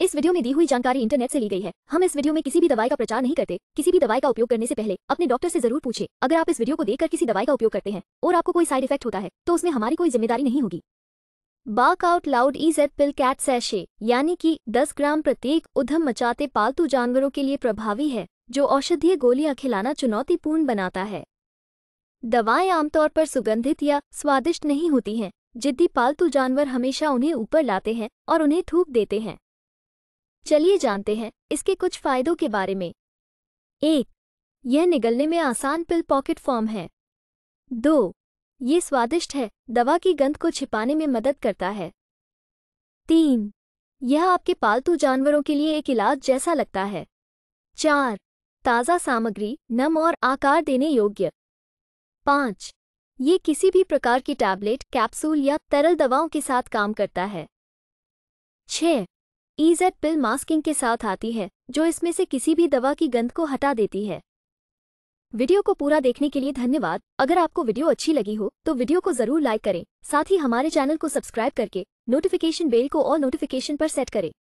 इस वीडियो में दी हुई जानकारी इंटरनेट से ली गई है हम इस वीडियो में किसी भी दवाई का प्रचार नहीं करते किसी भी दवाई का उपयोग करने से पहले अपने डॉक्टर से जरूर पूछे अगर आप इस वीडियो को देखकर किसी दवाई का उपयोग करते हैं और आपको कोई साइड इफेक्ट होता है तो उसमें हमारी कोई जिम्मेदारी नहीं होगी बाक आउट लाउड एट पिल कैट सैशे यानी कि दस ग्राम प्रत्येक उधम मचाते पालतू जानवरों के लिए प्रभावी है जो औषधीय गोलियां खिलाना चुनौतीपूर्ण बनाता है दवाएं आमतौर पर सुगंधित या स्वादिष्ट नहीं होती हैं जिद्दी पालतू जानवर हमेशा उन्हें ऊपर लाते हैं और उन्हें थूक देते हैं चलिए जानते हैं इसके कुछ फायदों के बारे में एक यह निगलने में आसान पिल पॉकेट फॉर्म है दो ये स्वादिष्ट है दवा की गंध को छिपाने में मदद करता है तीन यह आपके पालतू जानवरों के लिए एक इलाज जैसा लगता है चार ताज़ा सामग्री नम और आकार देने योग्य पाँच ये किसी भी प्रकार की टैबलेट कैप्सूल या तरल दवाओं के साथ काम करता है छः ईजेड पिल मास्किंग के साथ आती है जो इसमें से किसी भी दवा की गंध को हटा देती है वीडियो को पूरा देखने के लिए धन्यवाद अगर आपको वीडियो अच्छी लगी हो तो वीडियो को जरूर लाइक करें साथ ही हमारे चैनल को सब्सक्राइब करके नोटिफिकेशन बेल को और नोटिफिकेशन पर सेट करें